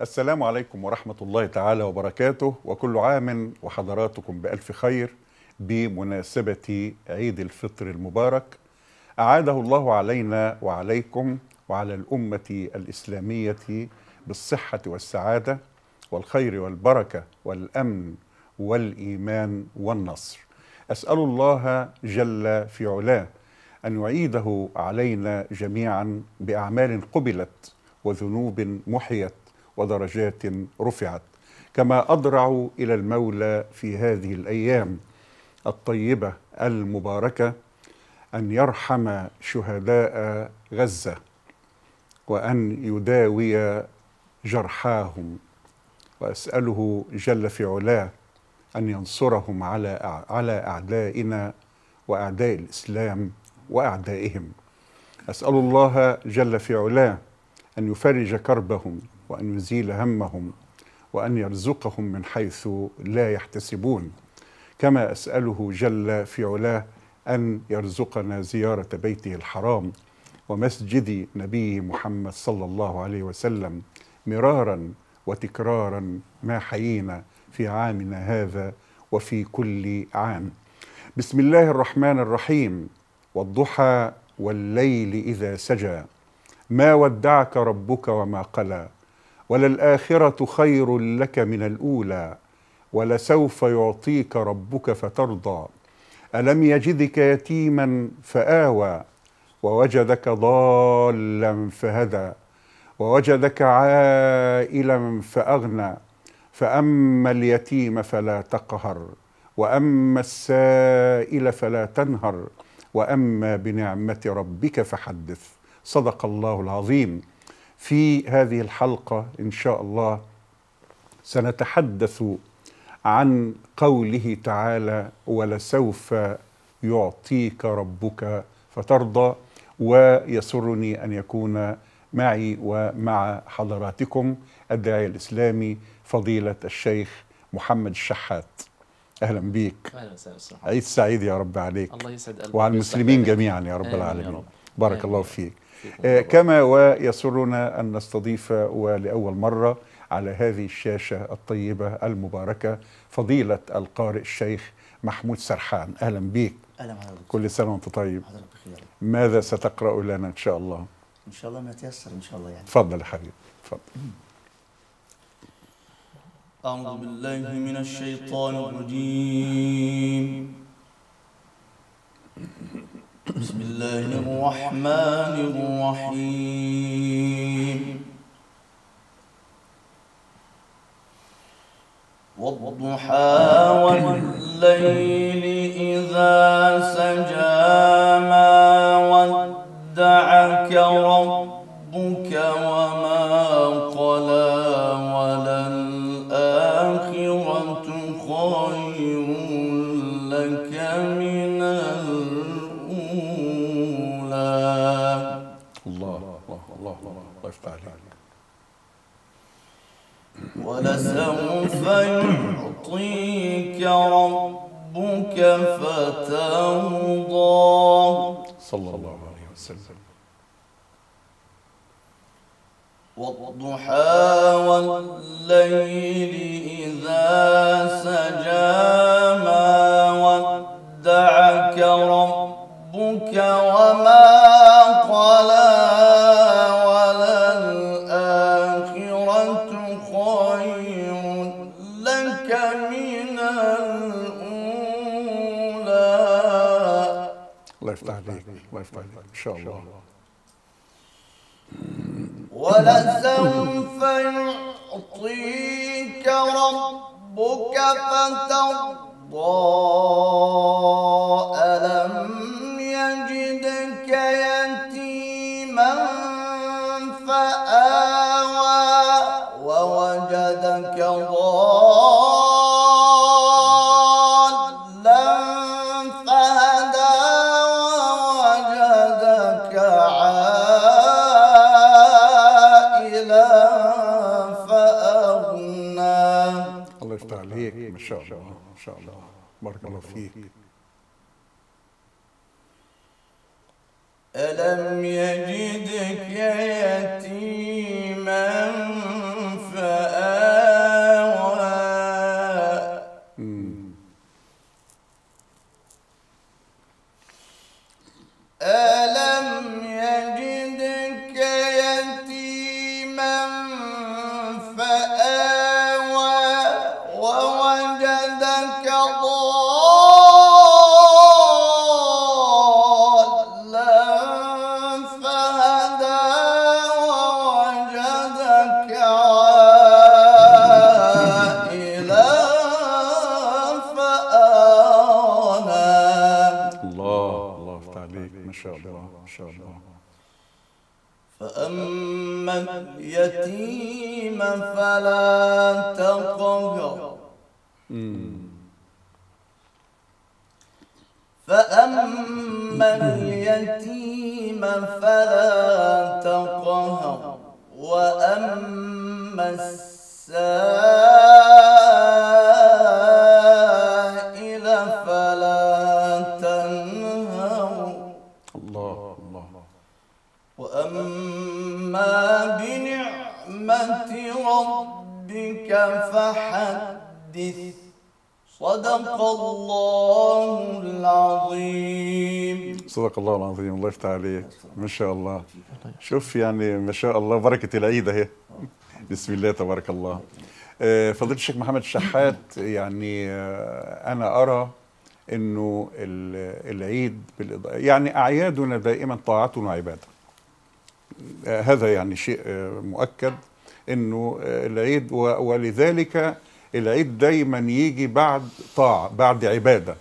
السلام عليكم ورحمة الله تعالى وبركاته وكل عام وحضراتكم بألف خير بمناسبة عيد الفطر المبارك أعاده الله علينا وعليكم وعلى الأمة الإسلامية بالصحة والسعادة والخير والبركة والأمن والإيمان والنصر أسأل الله جل في علاه أن يعيده علينا جميعا بأعمال قبلت وذنوب محيت ودرجات رفعت كما أضرع إلى المولى في هذه الأيام الطيبة المباركة أن يرحم شهداء غزة وأن يداوي جرحاهم وأسأله جل في علاه أن ينصرهم على على أعدائنا وأعداء الإسلام وأعدائهم أسأل الله جل في علاه أن يفرج كربهم وأن يزيل همهم وأن يرزقهم من حيث لا يحتسبون كما أسأله جل في علاه أن يرزقنا زيارة بيته الحرام ومسجد نبيه محمد صلى الله عليه وسلم مرارا وتكرارا ما حيينا في عامنا هذا وفي كل عام بسم الله الرحمن الرحيم والضحى والليل إذا سجى ما ودعك ربك وما قلى وللآخرة خير لك من الأولى ولسوف يعطيك ربك فترضى ألم يجدك يتيما فآوى ووجدك ضالا فهدى ووجدك عائلا فأغنى فأما اليتيم فلا تقهر وأما السائل فلا تنهر وأما بنعمة ربك فحدث صدق الله العظيم في هذه الحلقة إن شاء الله سنتحدث عن قوله تعالى ولسوف يعطيك ربك فترضى ويسرني أن يكون معي ومع حضراتكم الداعية الإسلامي فضيلة الشيخ محمد الشحات اهلا بيك اهلا وسهلا عيد سعيد يا رب عليك الله يسعد قلبك وعلى المسلمين جميعا يا رب العالمين بارك الله فيك آه، كما ويسرنا أن نستضيف ولأول مرة على هذه الشاشة الطيبة المباركة فضيلة القارئ الشيخ محمود سرحان أهلا بك أهلا كل سنة وأنت طيب بخير. ماذا ستقرأ لنا إن شاء الله إن شاء الله ما تيسر إن شاء الله يعني تفضل يا حبيبي تفضل أعوذ بالله من الشيطان الرجيم بسم الله الرحمن الرحيم والضحى والليل إذا سجى ما ودعك ربك وما قلى وللآخرة خير لك من فسوف يعطيك ربك فترضى صلى الله عليه وسلم والضحى والليل إذا سجى ما ودعك ربك وما الله يفتح ان شاء الله ولسوف يعطيك ربك فترضى ألم يجدك يتيما فآل بارك الله فيك ألم يجد شاء الله إن شاء الله فأما اليتيم فلا تقهر فأما اليتيم فلا تقهر وأما السائل فحدث صدق الله العظيم صدق الله العظيم الله يفتح عليك ما شاء الله شوف يعني ما شاء الله بركة العيد اهي بسم الله تبارك الله آه، فضيلة الشيخ محمد الشحات يعني آه، أنا أرى أنه العيد يعني أعيادنا دائما طاعة وعبادة آه، هذا يعني شيء مؤكد انه العيد ولذلك العيد دايما يجي بعد طاعه بعد عباده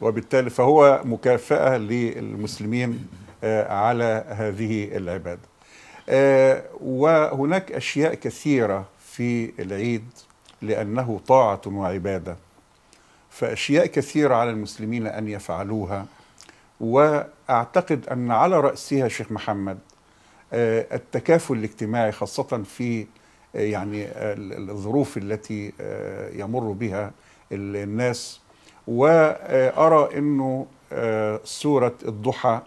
وبالتالي فهو مكافاه للمسلمين آه، على هذه العباده آه، وهناك اشياء كثيره في العيد لانه طاعه وعباده فاشياء كثيره على المسلمين ان يفعلوها واعتقد ان على راسها شيخ محمد آه، التكافل الاجتماعي خاصة في آه، يعني الظروف التي آه، يمر بها الناس وأرى أنه سورة الضحى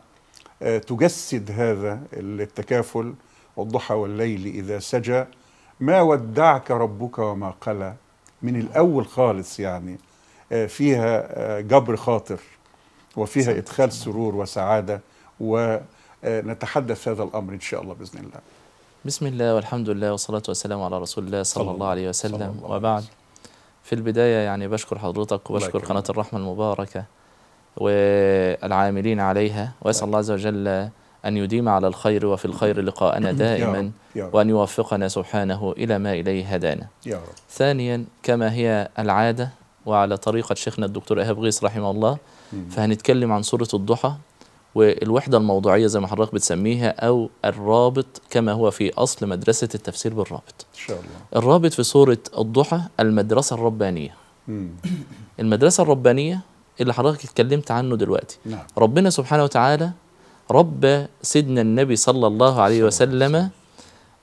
تجسد هذا التكافل والضحى والليل إذا سجى ما ودعك ربك وما قلى من الأول خالص يعني فيها جبر خاطر وفيها إدخال سرور وسعادة و آه، نتحدث هذا الأمر إن شاء الله بإذن الله بسم الله والحمد لله والصلاة والسلام على رسول الله صلى, صلى الله عليه وسلم الله وبعد في البداية يعني بشكر حضرتك وبشكر قناة الرحمة المباركة والعاملين عليها وأسأل الله عز وجل أن يديم على الخير وفي الخير لقاءنا دائما وأن يوفقنا سبحانه إلى ما إليه هدانا ثانيا كما هي العادة وعلى طريقة شيخنا الدكتور إيهاب غيث رحمه الله فهنتكلم عن سورة الضحى والوحدة الموضوعية زي ما حضرتك بتسميها أو الرابط كما هو في أصل مدرسة التفسير بالرابط إن شاء الله الرابط في سورة الضحى المدرسة الربانية مم. المدرسة الربانية اللي حضرتك اتكلمت عنه دلوقتي نعم. ربنا سبحانه وتعالى رب سيدنا النبي صلى الله عليه وسلم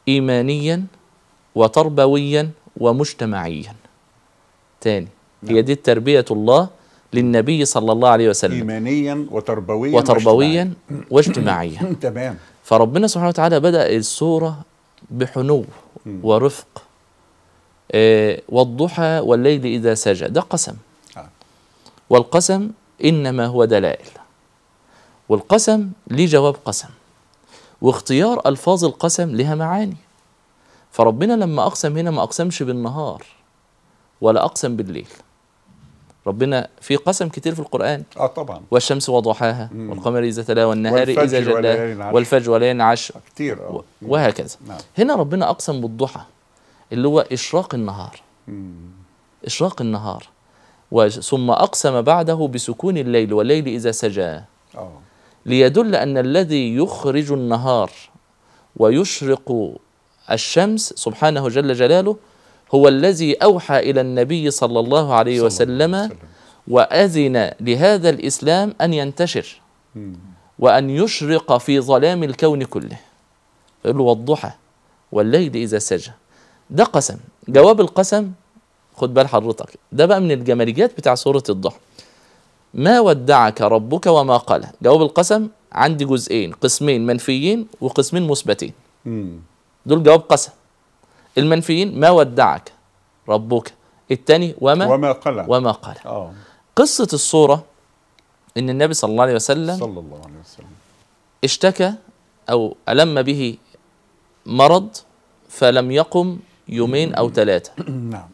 إيمانيا وتربويا ومجتمعيا تاني نعم. هي دي تربية الله للنبي صلى الله عليه وسلم إيمانيا وتربويا وتربويا واجتماعيا تمام فربنا سبحانه وتعالى بدأ السورة بحنو ورفق آه، والضحى والليل إذا سجى ده قسم آه. والقسم إنما هو دلائل والقسم ليه جواب قسم واختيار ألفاظ القسم لها معاني فربنا لما أقسم هنا ما أقسمش بالنهار ولا أقسم بالليل ربنا في قسم كتير في القرآن اه طبعا والشمس وضحاها مم. والقمر إذا تلاها والنهار إذا جلاها والفجر وليل عش آه، كتير اه وهكذا نعم. هنا ربنا أقسم بالضحى اللي هو إشراق النهار مم. إشراق النهار ثم أقسم بعده بسكون الليل والليل إذا سجى آه. ليدل أن الذي يخرج النهار ويشرق الشمس سبحانه جل جلاله هو الذي أوحى إلى النبي صلى الله عليه وسلم وأذن لهذا الإسلام أن ينتشر وأن يشرق في ظلام الكون كله يقول له والضحى والليل إذا سجى ده قسم جواب القسم خد بال حضرتك ده بقى من الجماليات بتاع سورة الضحى ما ودعك ربك وما قال جواب القسم عندي جزئين قسمين منفيين وقسمين مثبتين دول جواب قسم المنفيين ما ودعك ربك الثاني وما وما قلع وما قلع آه. قصة الصورة إن النبي صلى الله عليه وسلم صلى الله عليه وسلم اشتكى أو ألم به مرض فلم يقم يومين أو ثلاثة نعم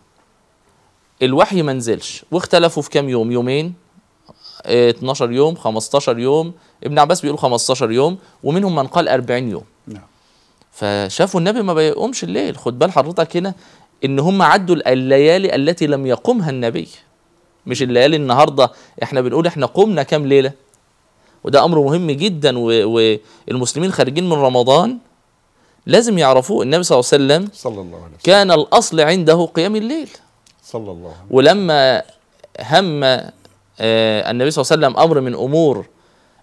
الوحي ما نزلش واختلفوا في كام يوم يومين 12 اه، يوم 15 يوم ابن عباس بيقول 15 يوم ومنهم من قال 40 يوم فشافوا النبي ما بيقومش الليل خد بال حضرتك هنا ان هم عدوا الليالي التي لم يقمها النبي مش الليالي النهارده احنا بنقول احنا قمنا كام ليله وده امر مهم جدا والمسلمين خارجين من رمضان لازم يعرفوه النبي صلى الله عليه وسلم صلى الله عليه وسلم كان الاصل عنده قيام الليل صلى الله عليه وسلم ولما هم آه، النبي صلى الله عليه وسلم امر من امور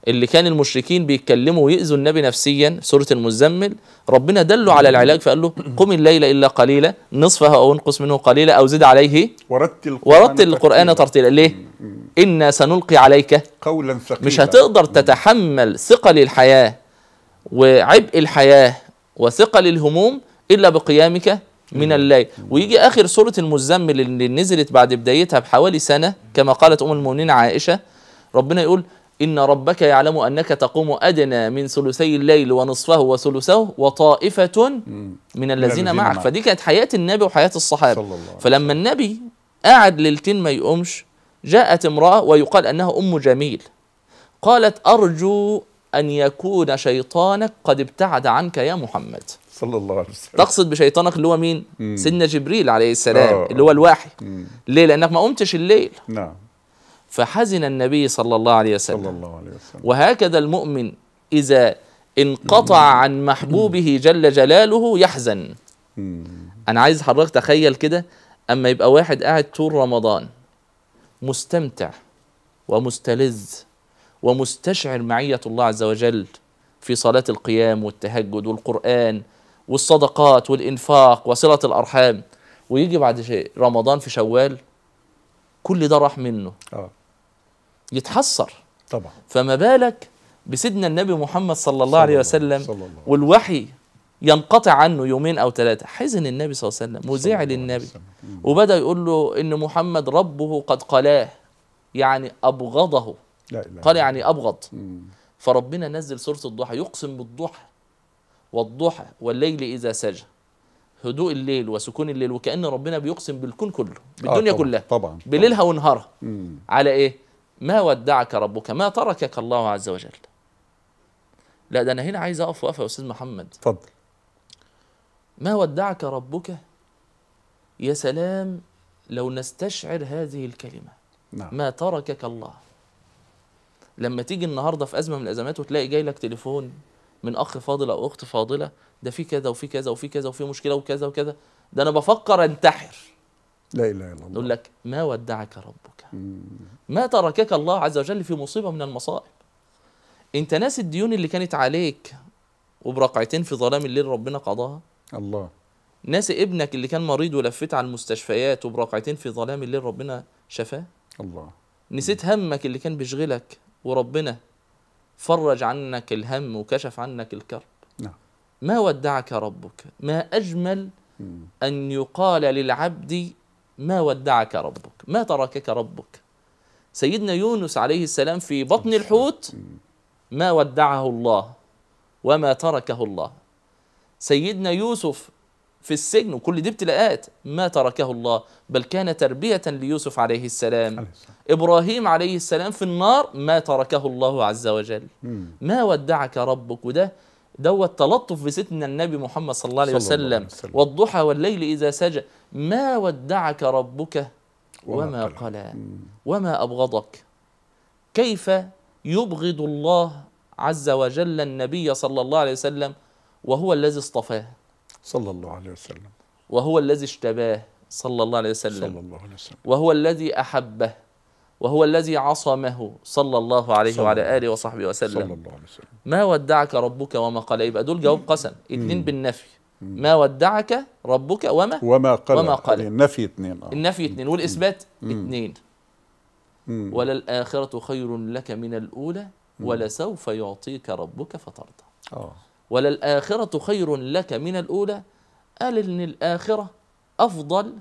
اللي كان المشركين بيتكلموا ويؤذوا النبي نفسيا سورة المزمل ربنا دله على العلاج فقال له قم الليل إلا قليلا نصفه أو انقص منه قليلا أو زد عليه ورتل القرآن, ورتل القرآن ترتيلا ليه؟ إنا سنلقي عليك قولا ثقيلا مش هتقدر تتحمل ثقل الحياة وعبء الحياة وثقل الهموم إلا بقيامك من الليل ويجي آخر سورة المزمل اللي نزلت بعد بدايتها بحوالي سنة كما قالت أم المؤمنين عائشة ربنا يقول إن ربك يعلم أنك تقوم أدنى من ثلثي الليل ونصفه وثلثه وطائفة من الذين معك فدي كانت حياة النبي وحياة الصحابة فلما النبي قعد ليلتين ما يقومش جاءت امرأة ويقال أنها أم جميل قالت أرجو أن يكون شيطانك قد ابتعد عنك يا محمد صلى الله عليه وسلم تقصد بشيطانك اللي هو مين؟ سيدنا جبريل عليه السلام أوه. اللي هو الوحي آه. ليه؟ لأنك ما قمتش الليل نعم فحزن النبي صلى الله عليه وسلم, صلى الله عليه وسلم. وهكذا المؤمن إذا انقطع عن محبوبه جل جلاله يحزن أنا عايز حضرتك تخيل كده أما يبقى واحد قاعد طول رمضان مستمتع ومستلذ ومستشعر معية الله عز وجل في صلاة القيام والتهجد والقرآن والصدقات والإنفاق وصلة الأرحام ويجي بعد شيء رمضان في شوال كل ده راح منه آه. يتحصر طبعا فما بالك بسيدنا النبي محمد صلى الله عليه وسلم صلى الله. والوحي ينقطع عنه يومين او ثلاثه حزن النبي صلى الله عليه وسلم وزعل النبي وبدا يقول له ان محمد ربه قد قلاه يعني ابغضه لا لا قال يعني ابغض مم. فربنا نزل سوره الضحى يقسم بالضحى والضحى والليل اذا سجى هدوء الليل وسكون الليل وكان ربنا بيقسم بالكون كله آه، بالدنيا آه طبعًا كلها طبعًا بليلها ونهارها على ايه ما ودعك ربك ما تركك الله عز وجل لا ده انا هنا عايز اقف وقفه يا استاذ محمد اتفضل ما ودعك ربك يا سلام لو نستشعر هذه الكلمه نعم. ما تركك الله لما تيجي النهارده في ازمه من الازمات وتلاقي جاي لك تليفون من اخ فاضل او اخت فاضله ده في كذا وفي كذا وفي كذا وفي مشكله وكذا وكذا ده انا بفكر انتحر لا اله الا الله يقول لك ما ودعك ربك ما تركك الله عز وجل في مصيبه من المصائب انت ناسي الديون اللي كانت عليك وبرقعتين في ظلام الليل ربنا قضاها الله ناسي ابنك اللي كان مريض ولفيت على المستشفيات وبرقعتين في ظلام الليل ربنا شفاه الله نسيت همك اللي كان بيشغلك وربنا فرج عنك الهم وكشف عنك الكرب نعم ما ودعك ربك ما اجمل ان يقال للعبد ما ودعك ربك ما تركك ربك سيدنا يونس عليه السلام في بطن الحوت ما ودعه الله وما تركه الله سيدنا يوسف في السجن وكل دي ابتلاءات ما تركه الله بل كان تربية ليوسف عليه السلام إبراهيم عليه السلام في النار ما تركه الله عز وجل ما ودعك ربك وده دوت تلطف بستنا النبي محمد صلى الله عليه وسلم والضحى والليل إذا سجى ما ودعك ربك وما قلى وما أبغضك كيف يبغض الله عز وجل النبي صلى الله عليه وسلم وهو الذي اصطفاه صلى الله عليه وسلم وهو الذي اشتباه صلى الله عليه وسلم, صلى الله عليه وسلم وهو الذي أحبه وهو الذي عصمه صلى الله عليه صلى وعلى آله وصحبه وسلم صلى الله عليه وسلم ما ودعك ربك وما قال يبقى دول جواب قسم اثنين بالنفي ما ودعك ربك وما وما قال وما قال النفي اثنين آه. النفي اثنين والإثبات اثنين وللآخرة خير لك من الأولى ولسوف يعطيك ربك فترضى آه. وللآخرة خير لك من الأولى قال إن الآخرة أفضل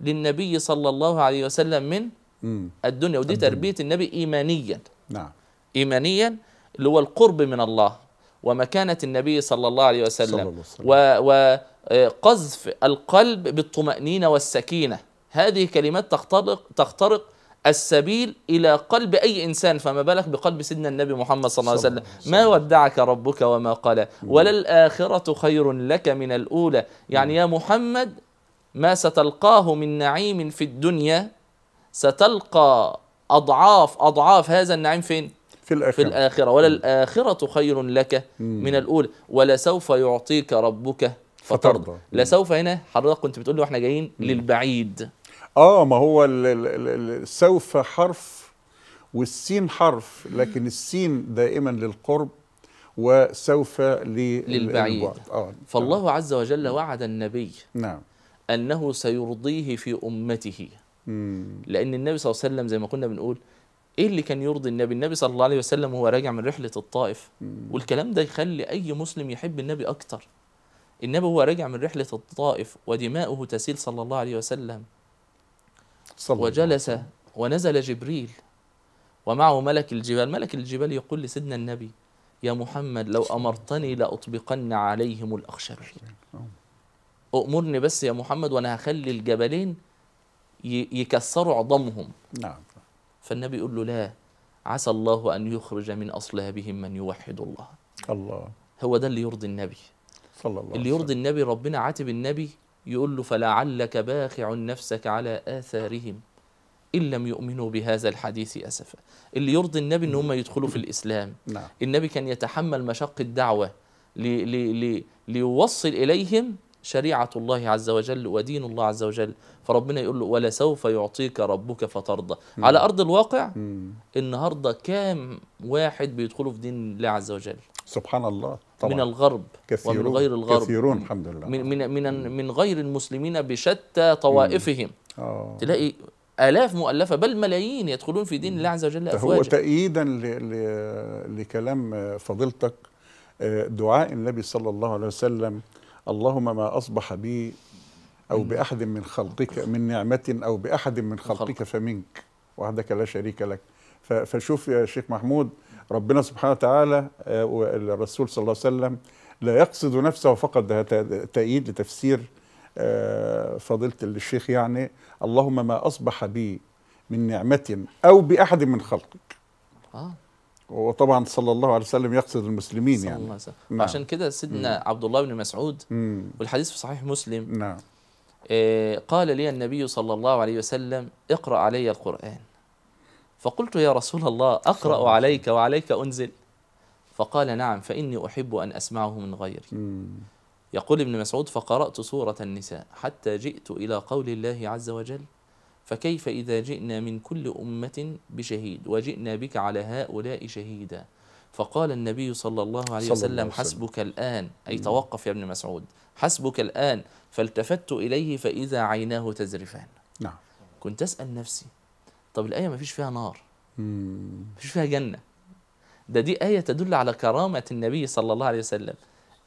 للنبي صلى الله عليه وسلم من الدنيا ودي الدنيا. تربيه النبي ايمانيا نعم ايمانيا اللي هو القرب من الله ومكانه النبي صلى الله عليه وسلم, وقذف القلب بالطمانينه والسكينه هذه كلمات تخترق تخترق السبيل الى قلب اي انسان فما بالك بقلب سيدنا النبي محمد صلى الله عليه وسلم ما ودعك ربك وما قال وللاخره خير لك من الاولى يعني يا محمد ما ستلقاه من نعيم في الدنيا ستلقى أضعاف أضعاف هذا النعيم فين؟ في الآخرة, في الآخرة وللآخرة خير لك من الأولى ولسوف يعطيك ربك فترضى لسوف هنا حضرتك كنت بتقول لي واحنا جايين للبعيد اه ما هو سوف حرف والسين حرف لكن السين دائما للقرب وسوف للبعيد آه. نعم. فالله عز وجل وعد النبي نعم أنه سيرضيه في أمته لان النبي صلى الله عليه وسلم زي ما كنا بنقول ايه اللي كان يرضي النبي النبي صلى الله عليه وسلم وهو راجع من رحله الطائف والكلام ده يخلي اي مسلم يحب النبي اكتر النبي وهو راجع من رحله الطائف ودماؤه تسيل صلى الله عليه وسلم صلى وجلس الله. ونزل جبريل ومعه ملك الجبال ملك الجبال يقول لسيدنا النبي يا محمد لو أمرتني لأطبقن عليهم الأخشبين أؤمرني آه. بس يا محمد وأنا هخلي الجبلين يكسروا عظامهم نعم فالنبي يقول له لا عسى الله أن يخرج من أصلابهم من يوحد الله الله هو ده اللي يرضي النبي صلى الله اللي يرضي النبي ربنا عاتب النبي يقول له فلعلك باخع نفسك على آثارهم إن لم يؤمنوا بهذا الحديث أسفا اللي يرضي النبي إن هم نعم. يدخلوا في الإسلام نعم. النبي كان يتحمل مشق الدعوة لي لي لي ليوصل إليهم شريعة الله عز وجل ودين الله عز وجل فربنا يقول له ولسوف يعطيك ربك فترضى مم. على أرض الواقع مم. النهاردة كام واحد بيدخلوا في دين الله عز وجل سبحان الله طبعا. من الغرب كثيرون ومن غير الغرب كثيرون الحمد لله من من من, من غير المسلمين بشتى طوائفهم آه. تلاقي آلاف مؤلفة بل ملايين يدخلون في دين الله عز وجل أفواجا هو تأييدا ل... ل... لكلام آه، فضيلتك آه، دعاء النبي صلى الله عليه وسلم اللهم ما أصبح بي أو بأحد من خلقك من نعمة أو بأحد من خلقك فمنك وحدك لا شريك لك فشوف يا شيخ محمود ربنا سبحانه وتعالى آه، والرسول صلى الله عليه وسلم لا يقصد نفسه فقط ده تأييد لتفسير آه، فضيلة الشيخ يعني اللهم ما أصبح بي من نعمة أو بأحد من خلقك آه. وطبعا صلى الله عليه وسلم يقصد المسلمين صلى يعني الله عليه وسلم. نعم. عشان كده سيدنا مم. عبد الله بن مسعود مم. والحديث في صحيح مسلم نعم. آه، قال لي النبي صلى الله عليه وسلم اقرأ علي القرآن فقلت يا رسول الله أقرأ عليك وعليك أنزل فقال نعم فإني أحب أن أسمعه من غيري مم. يقول ابن مسعود فقرأت سورة النساء حتى جئت إلى قول الله عز وجل فكيف إذا جئنا من كل أمة بشهيد وجئنا بك على هؤلاء شهيدا فقال النبي صلى الله عليه صلى وسلم الله حسبك الآن أي توقف يا ابن مسعود حسبك الآن فالتفت إليه فإذا عيناه تزرفان نعم كنت أسأل نفسي طب الآية ما فيش فيها نار ما فيش فيها جنة ده دي آية تدل على كرامة النبي صلى الله عليه وسلم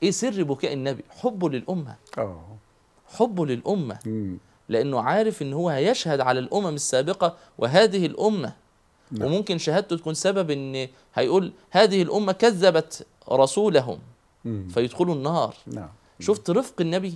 إيه سر بكاء النبي حبه للأمة أوه. حبه للأمة مم. لأنه عارف إن هو هيشهد على الأمم السابقة وهذه الأمة نعم. وممكن شهادته تكون سبب إن هيقول هذه الأمة كذبت رسولهم مم. فيدخلوا النار نعم. شفت رفق النبي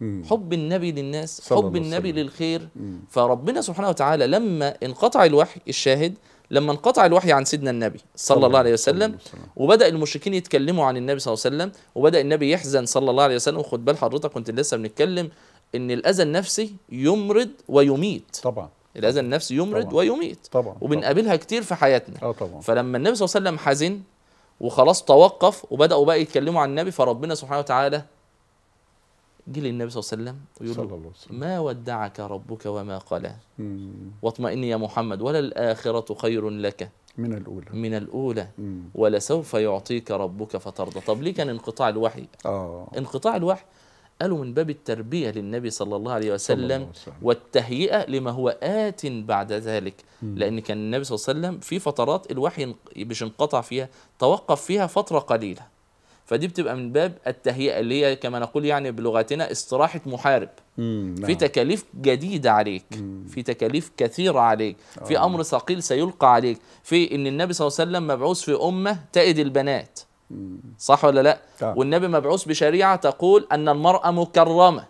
مم. حب النبي للناس حب النبي السلام. للخير مم. فربنا سبحانه وتعالى لما انقطع الوحي الشاهد لما انقطع الوحي عن سيدنا النبي صلى الله عليه وسلم وبدا المشركين يتكلموا عن النبي صلى الله عليه وسلم وبدا النبي يحزن صلى الله عليه وسلم وخد بال حضرتك كنت لسه بنتكلم ان الاذى النفسي يمرض ويميت طبعا الاذى النفسي يمرض طبعًا. ويميت طبعا وبنقابلها كتير في حياتنا اه طبعا فلما النبي صلى الله عليه وسلم حزن وخلاص توقف وبداوا بقى يتكلموا عن النبي فربنا سبحانه وتعالى جه للنبي صلى الله عليه وسلم ويقول له وسلم. ما ودعك ربك وما قلى واطمئن يا محمد وللآخرة خير لك من الأولى من الأولى ولسوف يعطيك ربك فترضى طب ليه كان انقطاع الوحي آه. انقطاع الوحي قالوا من باب التربية للنبي صلى الله عليه وسلم والتهيئة لما هو آت بعد ذلك لأن كان النبي صلى الله عليه وسلم في فترات الوحي مش انقطع فيها توقف فيها فترة قليلة فدي بتبقى من باب التهيئة اللي هي كما نقول يعني بلغتنا استراحة محارب نعم. في تكاليف جديدة عليك في تكاليف كثيرة عليك في آه. أمر ثقيل سيلقى عليك في إن النبي صلى الله عليه وسلم مبعوث في أمة تئد البنات صح ولا لا آه. والنبي مبعوث بشريعه تقول ان المراه مكرمه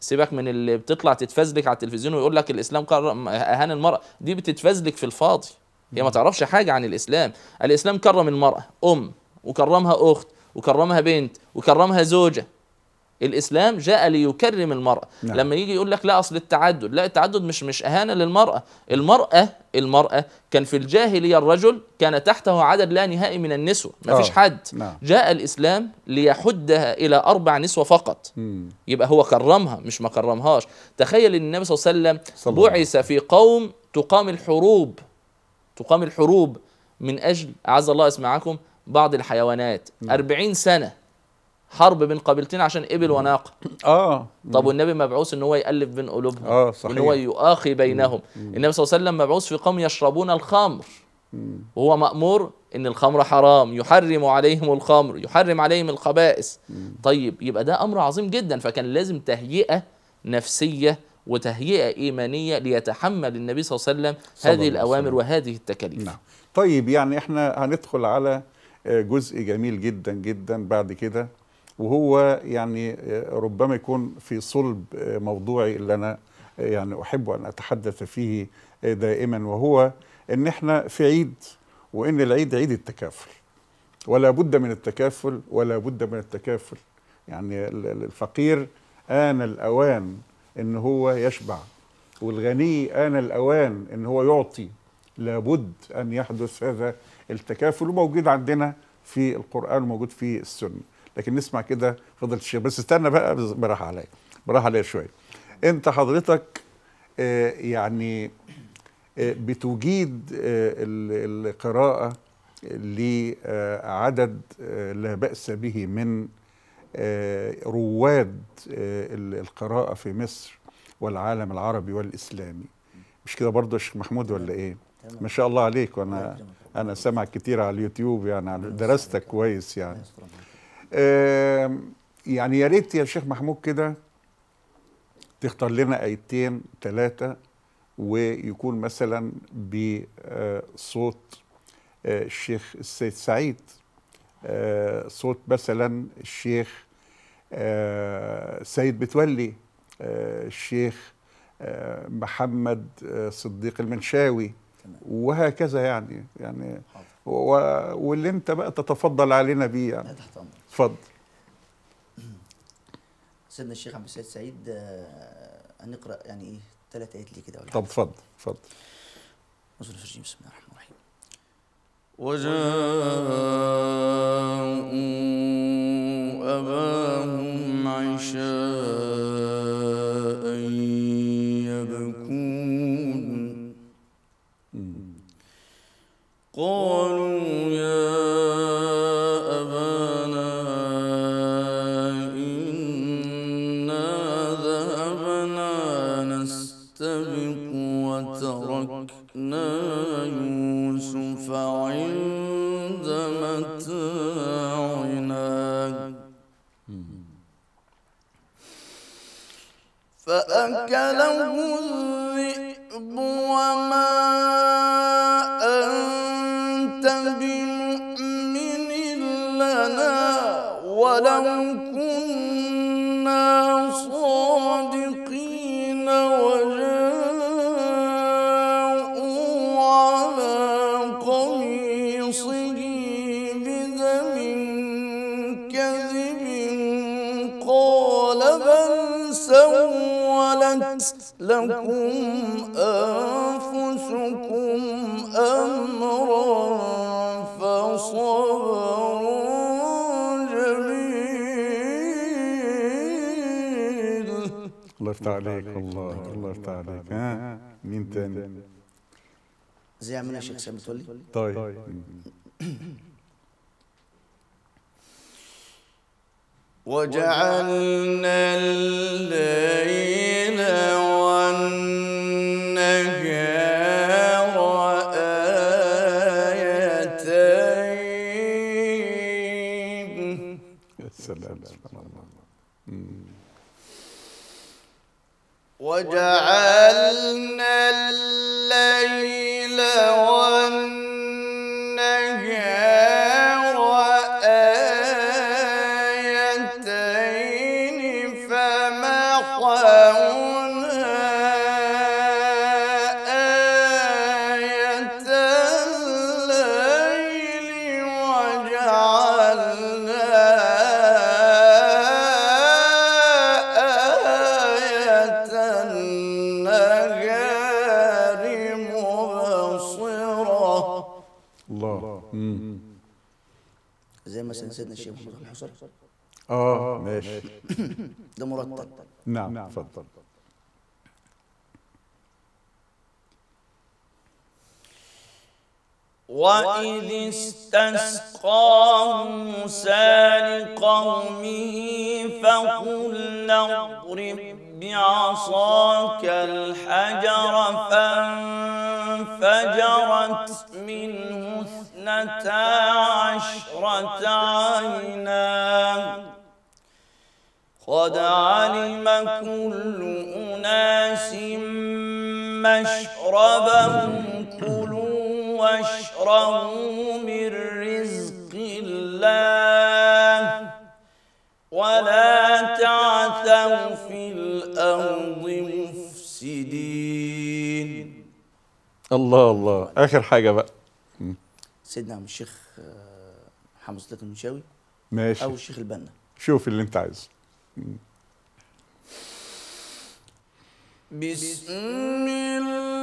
سيبك من اللي بتطلع تتفزلك على التلفزيون ويقول لك الاسلام كرم اهان المراه دي بتتفزلك في الفاضي هي ما تعرفش حاجه عن الاسلام الاسلام كرم المراه ام وكرمها اخت وكرمها بنت وكرمها زوجه الاسلام جاء ليكرم المراه نعم. لما يجي يقول لك لا اصل التعدد لا التعدد مش مش اهانه للمراه المراه المرأة كان في الجاهلية الرجل كان تحته عدد لا نهائي من النسوة ما فيش آه، حد نعم. جاء الإسلام ليحدها إلى أربع نسوة فقط مم. يبقى هو كرمها مش ما كرمهاش تخيل أن النبي صلى الله عليه وسلم بعث في قوم تقام الحروب تقام الحروب من أجل أعز الله اسمعكم بعض الحيوانات مم. نعم. 40 سنة حرب بين قبيلتين عشان ابل وناقه اه طب والنبي مبعوث ان هو يالف بين قلوبهم اه صحيح وان هو يؤاخي بينهم النبي صلى الله عليه وسلم مبعوث في قوم يشربون الخمر وهو مامور ان الخمر حرام يحرم عليهم الخمر يحرم عليهم الخبائث طيب يبقى ده امر عظيم جدا فكان لازم تهيئه نفسيه وتهيئه ايمانيه ليتحمل النبي صلى الله عليه وسلم هذه الاوامر وهذه التكاليف نعم. طيب يعني احنا هندخل على آه، جزء جميل جدا جدا بعد كده وهو يعني آه، ربما يكون في صلب آه، موضوعي اللي أنا آه، يعني أحب أن أتحدث فيه دائما وهو أن احنا في عيد وأن العيد عيد التكافل ولا بد من التكافل ولا بد من التكافل يعني الفقير آن الأوان أن هو يشبع والغني آن الأوان أن هو يعطي لابد أن يحدث هذا التكافل موجود عندنا في القرآن وموجود في السنة لكن نسمع كده فضل الشيخ بس استنى بقى براحة عليا براحة عليا شوية انت حضرتك آه، يعني آه، بتجيد آه، القراءة لعدد لا بأس به من رواد القراءة في مصر والعالم العربي والإسلامي مش كده برضه يا شيخ محمود ولا إيه؟ ما شاء الله عليك وأنا أنا سمع كتير على اليوتيوب يعني درستك كويس يعني يعني يا ريت يا شيخ محمود كده تختار لنا ايتين ثلاثه ويكون مثلا بصوت آه، الشيخ السيد سعيد آه، صوت مثلا الشيخ آه، سيد بتولي الشيخ محمد صديق المنشاوي وهكذا يعني يعني واللي انت بقى تتفضل علينا بيه يعني تفضل سيدنا الشيخ عبد السيد سعيد هنقرا آه، يعني ايه ثلاث ايات لي كده ولا طب تفضل اتفضل اعوذ بسم الله الرحمن الرحيم وجاءوا أباهم عشاء يبكون قالوا alguns يفتح عليك الله الله يفتح عليك ها مين تاني؟ زي عمنا شيخ سامي تولي طيب, طيب. وجعلنا الليل وجعلنا سيدنا الشيخ محمد الحصري آه،, اه ماشي ده مرتب نعم اتفضل نعم. وإذ استسقى موسى لقومه فقلنا اضرب بعصاك الحجر فانفجرت منه اثنتا عشرة عينا قد علم كل أناس مشربهم كلوا واشربوا من رزق الله ولا تعثوا في الأرض مفسدين الله الله آخر حاجة بقى سيدنا الشيخ آه، محمد صديق المنشاوي ماشي او الشيخ البنا شوف اللي انت عايزه بسم الله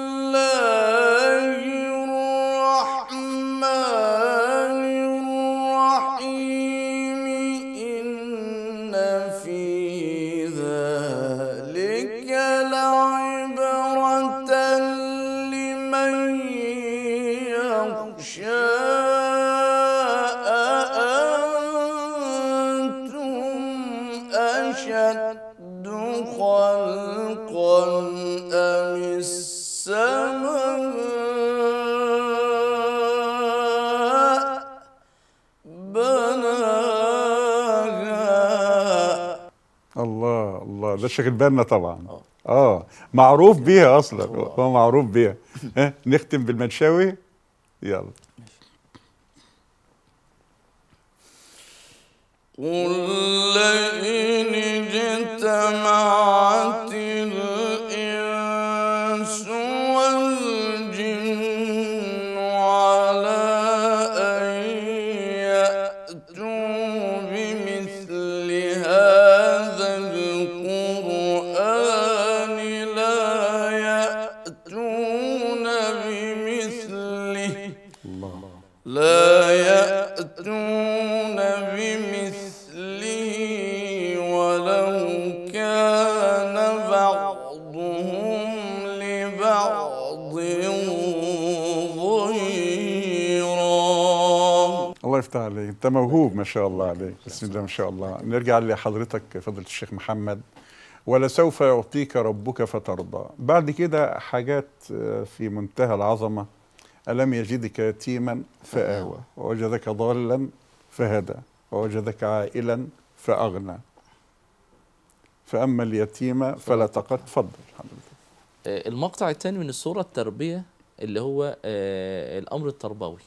ده شاغل بالنا طبعا اه, آه. معروف بيها اصلا هو معروف بيها نختم بالمنشاوي يلا قل لئن اجتمعت الإنس والجن على أن يأتوا بمثل انت موهوب ما شاء الله عليك بسم الله ما شاء الله نرجع لحضرتك فضلت الشيخ محمد ولسوف يعطيك ربك فترضى بعد كده حاجات آه، في منتهى العظمه الم يجدك يتيما فاوى ووجدك ضالا فهدى ووجدك عائلا فاغنى فاما اليتيم فلا تقد تفضل آه، المقطع الثاني من الصوره التربيه اللي هو آه، الامر التربوي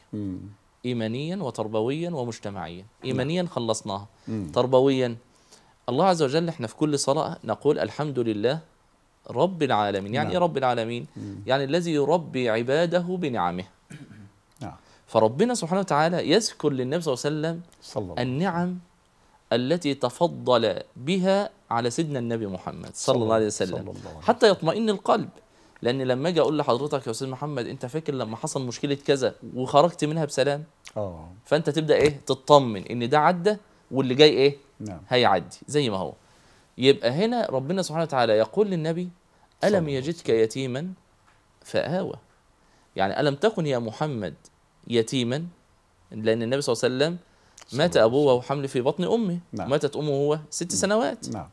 إيمانيا وتربويا ومجتمعيا نعم. إيمانيا خلصناها تربويا الله عز وجل احنا في كل صلاة نقول الحمد لله رب العالمين يعني إيه نعم. رب العالمين يعني الذي يربي عباده بنعمه نعم. فربنا سبحانه وتعالى يذكر للنبي صلى الله عليه وسلم النعم التي تفضل بها على سيدنا النبي محمد صلى, الله عليه وسلم حتى يطمئن القلب لان لما اجي اقول لحضرتك يا استاذ محمد انت فاكر لما حصل مشكله كذا وخرجت منها بسلام اه فانت تبدا ايه تطمن ان ده عدى واللي جاي ايه نعم. هيعدي زي ما هو يبقى هنا ربنا سبحانه وتعالى يقول للنبي الم يجدك يتيما فاوى يعني الم تكن يا محمد يتيما لان النبي صلى الله عليه وسلم مات ابوه وحمل في بطن امه نعم. ماتت امه هو ست نعم. سنوات نعم.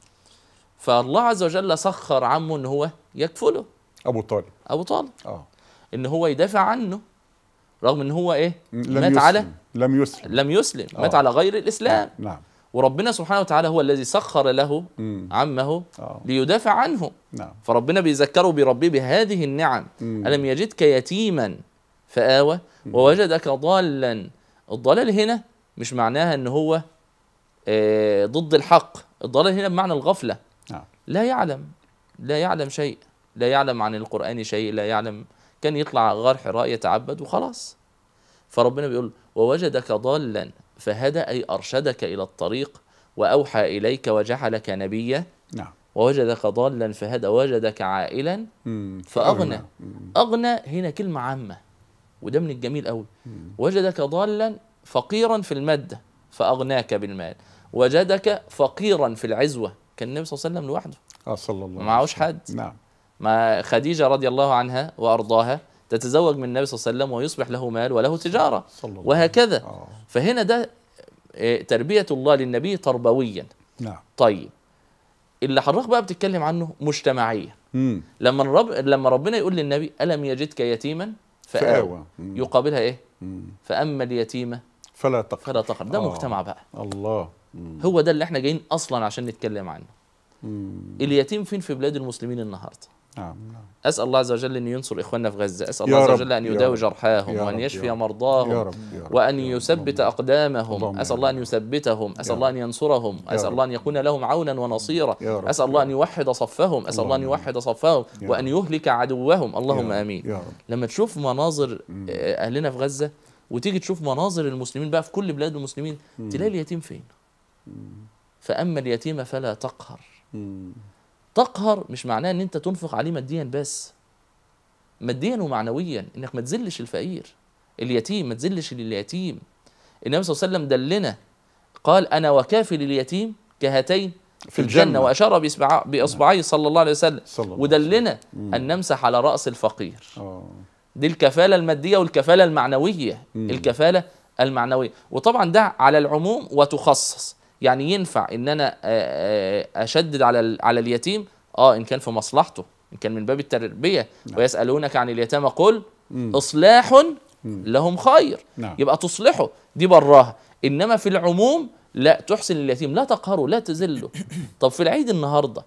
فالله عز وجل سخر عمه ان هو يكفله ابو طالب ابو طالب اه ان هو يدافع عنه رغم ان هو ايه لم مات يسلم. على لم يسلم لم يسلم أوه. مات على غير الاسلام نعم, نعم. وربنا سبحانه وتعالى هو الذي سخر له مم. عمه أوه. ليدافع عنه نعم. فربنا بيذكره بربه بهذه النعم مم. ألم يجدك يتيما فآوى ووجدك ضالا الضلال هنا مش معناها ان هو آه ضد الحق الضلال هنا بمعنى الغفلة نعم. لا يعلم لا يعلم شيء لا يعلم عن القرآن شيء لا يعلم كان يطلع غار حراء يتعبد وخلاص فربنا بيقول ووجدك ضالا فهدى أي أرشدك إلى الطريق وأوحى إليك وجعلك نبيا نعم ووجدك ضالا فهدى وجدك عائلا فأغنى أغنى هنا كلمة عامة وده من الجميل قوي وجدك ضالا فقيرا في المادة فأغناك بالمال وجدك فقيرا في العزوة كان النبي صلى الله عليه وسلم لوحده اه صلى الله عليه وسلم معهوش حد نعم مع خديجة رضي الله عنها وأرضاها تتزوج من النبي صلى الله عليه وسلم ويصبح له مال وله تجارة وهكذا آه. فهنا ده آه، تربية الله للنبي تربويا نعم طيب اللي حضرتك بقى بتتكلم عنه مجتمعيا لما رب لما ربنا يقول للنبي ألم يجدك يتيما فآوى يقابلها إيه؟ فأما اليتيمة فلا تقهر فلا تقهر ده آه. مجتمع بقى الله مم. هو ده اللي احنا جايين أصلا عشان نتكلم عنه اليتيم فين في بلاد المسلمين النهارده نعم،, نعم اسال الله عز وجل ان ينصر اخواننا في غزه اسال الله عز وجل ان يداوي جرحاهم وان يشفي مرضاهم وان يثبت اقدامهم اسال الله ان يثبتهم اسال الله ان ينصرهم اسال الله ان يكون لهم عونا ونصيرا اسال الله ان يوحد صفهم اسال الله ان يوحد صفهم وان يهلك عدوهم اللهم امين لما تشوف مناظر آه، اهلنا في غزه وتيجي تشوف مناظر المسلمين بقى في كل بلاد المسلمين تلاقي اليتيم فين فاما اليتيم فلا تقهر تقهر مش معناه ان انت تنفق عليه ماديا بس ماديا ومعنويا انك ما تذلش الفقير اليتيم ما تذلش اليتيم النبي صلى الله عليه وسلم دلنا قال انا وكافل اليتيم كهاتين في, الجنة, الجنة وأشار بإصبعيه صلى الله عليه وسلم صلى الله ودلنا أن نمسح على رأس الفقير أوه. دي الكفالة المادية والكفالة المعنوية الكفالة المعنوية وطبعا ده على العموم وتخصص يعني ينفع ان انا اشدد على على اليتيم اه ان كان في مصلحته ان كان من باب التربيه نعم. ويسالونك عن اليتامى قل اصلاح لهم خير نعم. يبقى تصلحه دي براها انما في العموم لا تحسن اليتيم لا تقهره لا تذله طب في العيد النهارده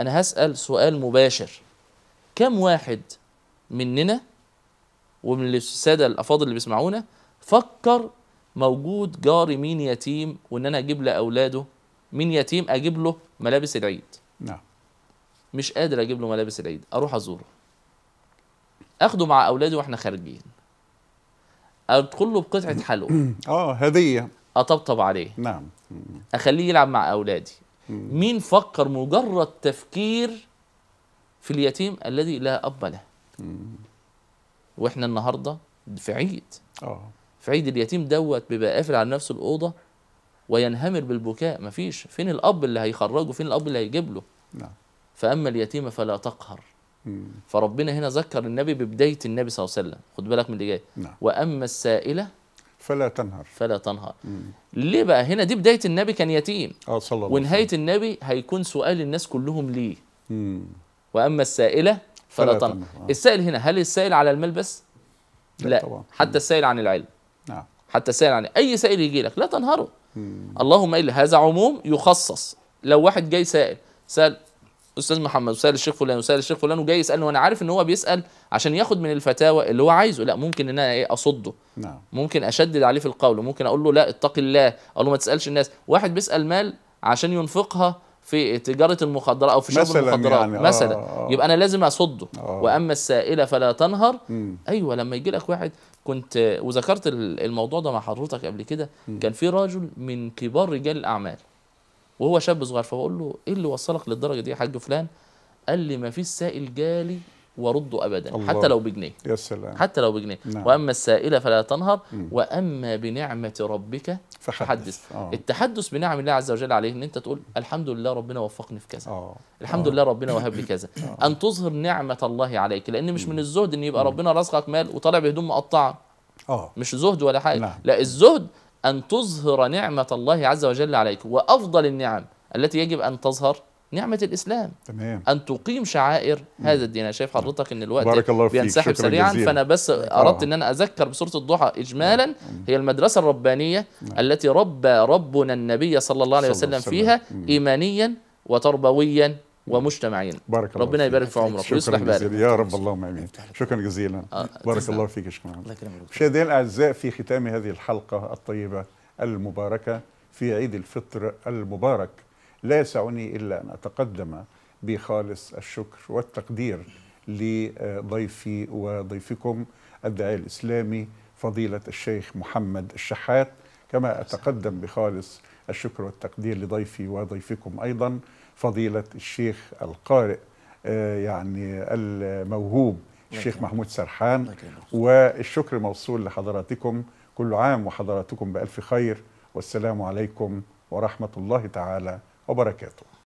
انا هسال سؤال مباشر كم واحد مننا ومن الساده الافاضل اللي بيسمعونا فكر موجود جاري مين يتيم وان انا اجيب لاولاده مين يتيم اجيب له ملابس العيد نعم مش قادر اجيب له ملابس العيد اروح ازوره اخده مع اولادي واحنا خارجين ادخل له بقطعه حلوى اه هديه اطبطب عليه نعم اخليه يلعب مع اولادي مين فكر مجرد تفكير في اليتيم الذي لا اب له واحنا النهارده في عيد اه في عيد اليتيم دوت بيبقى قافل على نفسه الاوضه وينهمر بالبكاء مفيش فين الاب اللي هيخرجه فين الاب اللي هيجيب له نعم فاما اليتيم فلا تقهر فربنا هنا ذكر النبي ببدايه النبي صلى الله عليه وسلم خد بالك من اللي جاي نعم. واما السائله فلا تنهر فلا تنهر مم. ليه بقى هنا دي بدايه النبي كان يتيم اه صلى الله ونهايه صلى. النبي هيكون سؤال الناس كلهم ليه مم. واما السائله فلا, فلا تنهر, تنهر. آه. السائل هنا هل السائل على المال بس لا, لا. طبعا. حتى السائل عن العلم نعم حتى السائل يعني اي سائل يجي لك لا تنهره مم. اللهم الا هذا عموم يخصص لو واحد جاي سائل سال استاذ محمد وسال الشيخ فلان وسال الشيخ فلان وجاي يسالني وانا عارف ان هو بيسال عشان ياخد من الفتاوى اللي هو عايزه لا ممكن ان انا ايه اصده نعم. ممكن اشدد عليه في القول ممكن اقول له لا اتقي الله اقول له ما تسالش الناس واحد بيسال مال عشان ينفقها في تجاره المخدرات او في شرب المخدرات يعني آه، مثلا آه يبقى انا لازم اصده آه واما السائله فلا تنهر ايوه لما يجي لك واحد كنت وذكرت الموضوع ده مع حضرتك قبل كده كان في راجل من كبار رجال الاعمال وهو شاب صغير فبقول له ايه اللي وصلك للدرجه دي يا حاج فلان قال لي ما فيش سائل جالي ورد ابدا الله. حتى لو بجنيه يا سلام حتى لو بجنيه نعم. واما السائله فلا تنهر م. واما بنعمه ربك فحدث آه. التحدث بنعم الله عز وجل عليه ان انت تقول الحمد لله ربنا وفقني في كذا آه. الحمد آه. لله ربنا وهب لي كذا آه. ان تظهر نعمه الله عليك لان مش من الزهد ان يبقى ربنا رزقك مال وطالع بهدوم مقطعه آه. مش زهد ولا حاجه نعم. لا الزهد ان تظهر نعمه الله عز وجل عليك وافضل النعم التي يجب ان تظهر نعمه الاسلام تمام ان تقيم شعائر مم. هذا الدين انا نعم. شايف حضرتك ان الوقت بارك الله فيك. بينسحب سريعا جزيلا. فانا بس نعم. اردت ان انا اذكر بسوره الضحى اجمالا مم. هي المدرسه الربانيه مم. نعم. التي ربى ربنا النبي صلى الله عليه وسلم فيها مم. ايمانيا وتربويا ومجتمعيا بارك الله ربنا يبارك في عمرك ويصلح بالك يا رب اللهم امين شكرا جزيلا آه. بارك الله فيك شكرا يكرمك الاعزاء في ختام هذه الحلقه الطيبه المباركه في عيد الفطر المبارك لا يسعني إلا أن أتقدم بخالص الشكر والتقدير لضيفي وضيفكم الداعي الإسلامي فضيلة الشيخ محمد الشحات كما أتقدم بخالص الشكر والتقدير لضيفي وضيفكم أيضا فضيلة الشيخ القارئ آه، يعني الموهوب الشيخ نعم. محمود سرحان نعم. والشكر موصول لحضراتكم كل عام وحضراتكم بألف خير والسلام عليكم ورحمة الله تعالى وبركاته